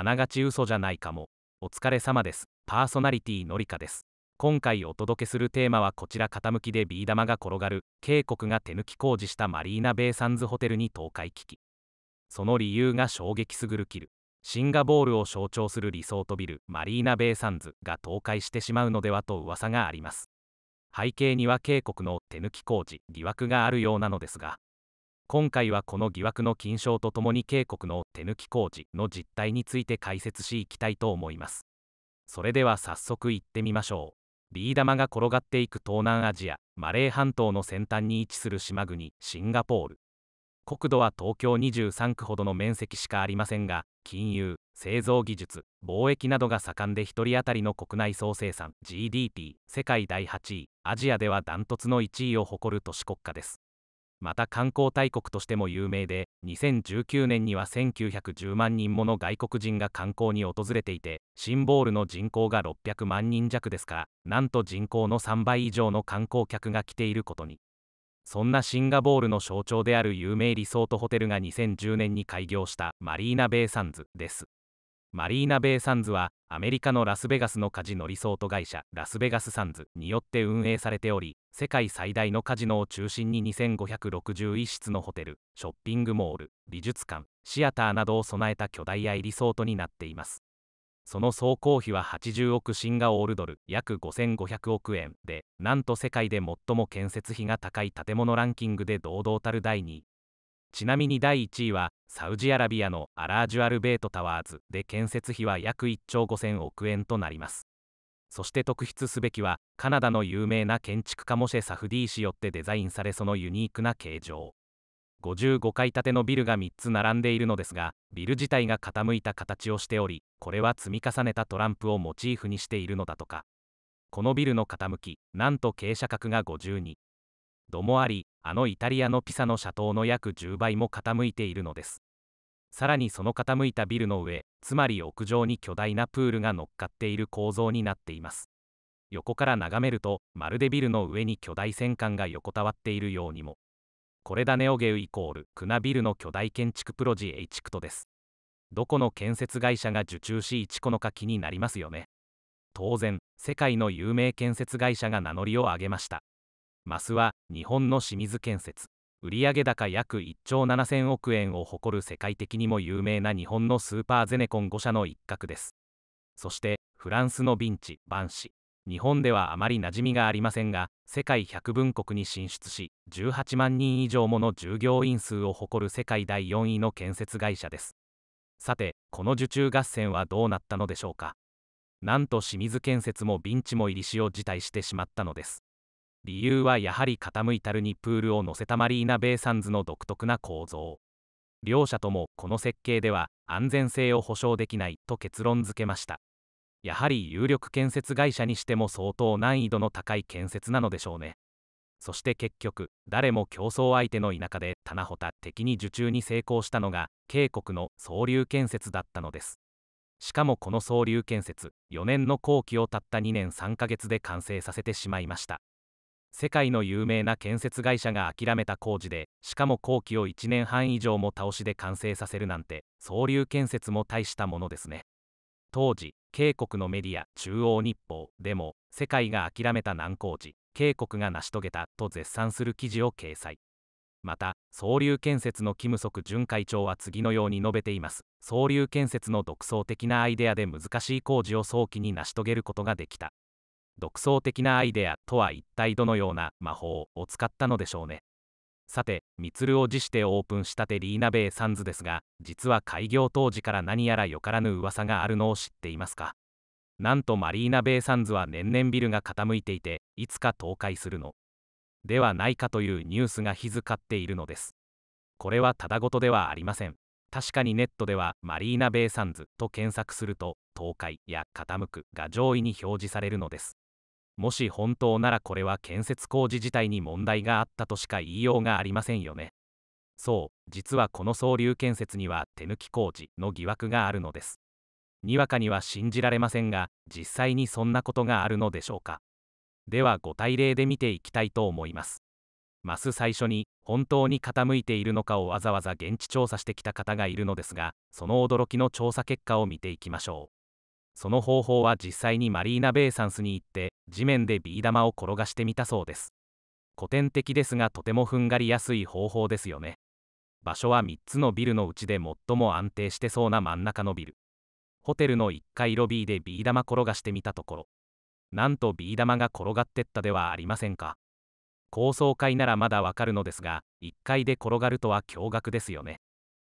あながち嘘じゃないかも。お疲れ様です。パーソナリティのりかです。今回お届けするテーマはこちら傾きでビー玉が転がる、渓谷が手抜き工事したマリーナ・ベイサンズホテルに倒壊危機。その理由が衝撃すぐるキル。シンガポールを象徴するリゾートビル、マリーナ・ベイサンズが倒壊してしまうのではと噂があります。背景には渓谷の手抜き工事疑惑があるようなのですが今回はこの疑惑の金賞とともに渓谷の手抜き工事の実態について解説しいきたいと思いますそれでは早速行ってみましょうビー玉が転がっていく東南アジアマレー半島の先端に位置する島国シンガポール国土は東京23区ほどの面積しかありませんが金融製造技術貿易などが盛んで1人当たりの国内総生産 GDP 世界第8位アジアではダントツの1位を誇る都市国家ですまた観光大国としても有名で2019年には1910万人もの外国人が観光に訪れていてシンボールの人口が600万人弱ですからなんと人口の3倍以上の観光客が来ていることにそんなシンガポールの象徴である有名リゾートホテルが2010年に開業したマリーナベイサンズですマリーナ・ベイ・サンズはアメリカのラスベガスのカジノリソート会社ラスベガス・サンズによって運営されており世界最大のカジノを中心に2561室のホテルショッピングモール美術館シアターなどを備えた巨大アイリソートになっていますその総工費は80億シンガオールドル約5500億円でなんと世界で最も建設費が高い建物ランキングで堂々たる第2位ちなみに第1位はサウジアラビアのアラージュアルベートタワーズで建設費は約1兆5000億円となりますそして特筆すべきはカナダの有名な建築家モシェ・サフディー氏よってデザインされそのユニークな形状55階建てのビルが3つ並んでいるのですがビル自体が傾いた形をしておりこれは積み重ねたトランプをモチーフにしているのだとかこのビルの傾きなんと傾斜角が5どもありあのイタリアのピサの斜塔の約10倍も傾いているのですさらにその傾いたビルの上つまり屋上に巨大なプールが乗っかっている構造になっています横から眺めるとまるでビルの上に巨大戦艦が横たわっているようにもこれだネオゲウイコールクナビルの巨大建築プロジエイチクトですどこの建設会社が受注し1個のか気になりますよね当然世界の有名建設会社が名乗りを上げましたマスは日本の清水建設売上高約1兆7000億円を誇る世界的にも有名な日本のスーパーゼネコン5社の一角ですそしてフランスのビンチ・バンシ日本ではあまり馴染みがありませんが世界100分国に進出し18万人以上もの従業員数を誇る世界第4位の建設会社ですさてこの受注合戦はどうなったのでしょうかなんと清水建設もビンチも入りしを辞退してしまったのです理由はやはり傾いたるにプールを乗せたマリーナ・ベイサンズの独特な構造両者ともこの設計では安全性を保証できないと結論付けましたやはり有力建設会社にしても相当難易度の高い建設なのでしょうねそして結局誰も競争相手の田舎で棚穂た敵に受注に成功したのが渓谷の総流建設だったのですしかもこの総流建設4年の工期をたった2年3ヶ月で完成させてしまいました世界の有名な建設会社が諦めた工事でしかも工期を1年半以上も倒しで完成させるなんて総流建設も大したものですね当時渓谷のメディア中央日報でも世界が諦めた難工事渓谷が成し遂げたと絶賛する記事を掲載また総流建設のキム・ソク準会長は次のように述べています総流建設の独創的なアイデアで難しい工事を早期に成し遂げることができた独創的なアイデアとは一体どのような魔法を使ったのでしょうねさてみつるを辞してオープンしたてリーナベイサンズですが実は開業当時から何やらよからぬ噂があるのを知っていますかなんとマリーナベイサンズは年々ビルが傾いていていつか倒壊するのではないかというニュースが日付かっているのですこれはただごとではありません確かにネットではマリーナベイサンズと検索すると倒壊や傾くが上位に表示されるのですもし本当ならこれは建設工事自体に問題があったとしか言いようがありませんよねそう実はこの総流建設には手抜き工事の疑惑があるのですにわかには信じられませんが実際にそんなことがあるのでしょうかではご対例で見ていきたいと思いますまず最初に本当に傾いているのかをわざわざ現地調査してきた方がいるのですがその驚きの調査結果を見ていきましょうその方法は実際にマリーナ・ベイサンスに行って地面でビー玉を転がしてみたそうです古典的ですがとてもふんがりやすい方法ですよね場所は3つのビルのうちで最も安定してそうな真ん中のビルホテルの1階ロビーでビー玉転がしてみたところなんとビー玉が転がってったではありませんか高層階ならまだわかるのですが1階で転がるとは驚愕ですよね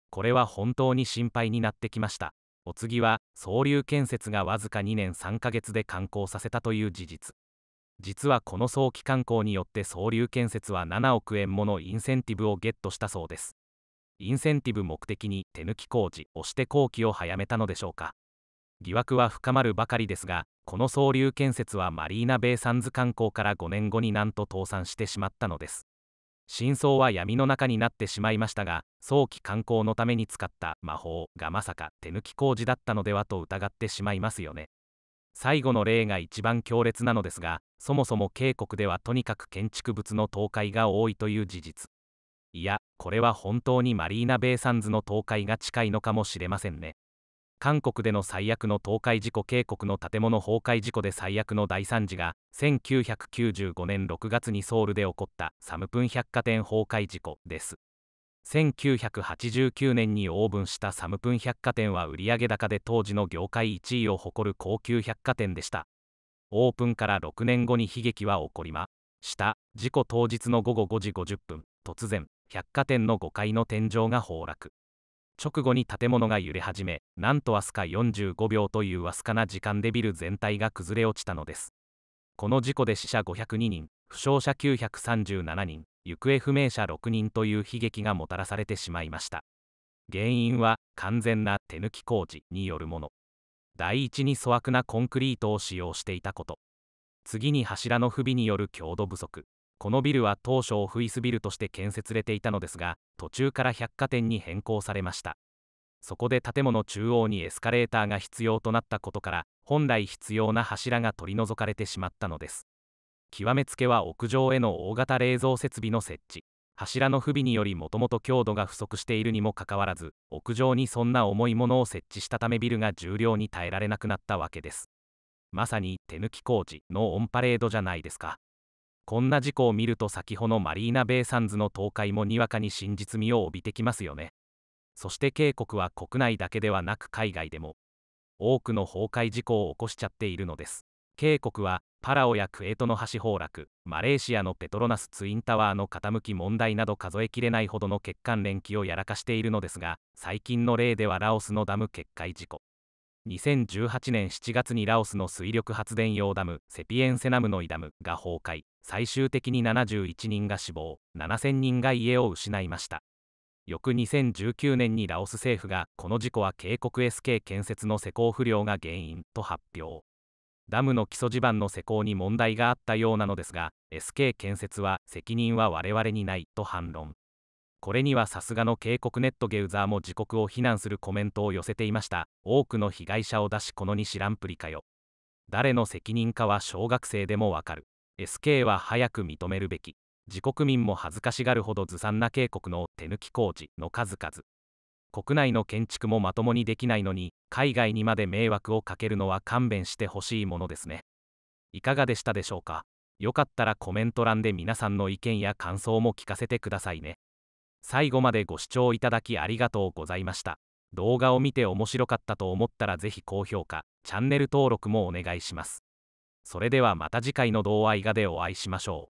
これは本当に心配になってきましたお次は総流建設がわずか2年3ヶ月で完工させたという事実実はこの早期刊行によって総流建設は7億円ものインセンティブをゲットしたそうですインセンティブ目的に手抜き工事をして工期を早めたのでしょうか疑惑は深まるばかりですがこの総流建設はマリーナ・ベイ・サンズ観光から5年後になんと倒産してしまったのです真相は闇の中になってしまいましたが早期観光のために使った魔法がまさか手抜き工事だったのではと疑ってしまいますよね最後の例が一番強烈なのですがそもそも渓谷ではとにかく建築物の倒壊が多いという事実いやこれは本当にマリーナ・ベイ・サンズの倒壊が近いのかもしれませんね韓国での最悪の倒壊事故警告の建物崩壊事故で最悪の大惨事が1995年6月にソウルで起こったサムプン百貨店崩壊事故です1989年にオープンしたサムプン百貨店は売上高で当時の業界1位を誇る高級百貨店でしたオープンから6年後に悲劇は起こりました事故当日の午後5時50分突然百貨店の5階の天井が崩落直後に建物が揺れ始めなんとわずか45秒というわずかな時間でビル全体が崩れ落ちたのですこの事故で死者502人負傷者937人行方不明者6人という悲劇がもたらされてしまいました原因は完全な手抜き工事によるもの第一に粗悪なコンクリートを使用していたこと次に柱の不備による強度不足このビルは当初オフィスビルとして建設されていたのですが途中から百貨店に変更されましたそこで建物中央にエスカレーターが必要となったことから本来必要な柱が取り除かれてしまったのです極めつけは屋上への大型冷蔵設備の設置柱の不備によりもともと強度が不足しているにもかかわらず屋上にそんな重いものを設置したためビルが重量に耐えられなくなったわけですまさに手抜き工事のオンパレードじゃないですかこんな事故を見ると先ほどマリーナ・ベイ・サンズの倒壊もにわかに真実味を帯びてきますよねそして渓谷は国内だけではなく海外でも多くの崩壊事故を起こしちゃっているのです渓谷はパラオやクエートの橋崩落マレーシアのペトロナスツインタワーの傾き問題など数えきれないほどの欠陥連携をやらかしているのですが最近の例ではラオスのダム決壊事故2018年7月にラオスの水力発電用ダムセピエンセナムノイダムが崩壊最終的に71人が死亡7000人が家を失いました翌2019年にラオス政府がこの事故は警告 SK 建設の施工不良が原因と発表ダムの基礎地盤の施工に問題があったようなのですが SK 建設は責任は我々にないと反論これにはさすがの警告ネットゲウザーも自国を非難するコメントを寄せていました多くの被害者を出しこのに知らんぷりかよ誰の責任かは小学生でもわかる SK は早く認めるべき自国民も恥ずかしがるほどずさんな警告の手抜き工事の数々国内の建築もまともにできないのに海外にまで迷惑をかけるのは勘弁してほしいものですねいかがでしたでしょうかよかったらコメント欄で皆さんの意見や感想も聞かせてくださいね最後までご視聴いただきありがとうございました。動画を見て面白かったと思ったらぜひ高評価、チャンネル登録もお願いします。それではまた次回の動画でお会いしましょう。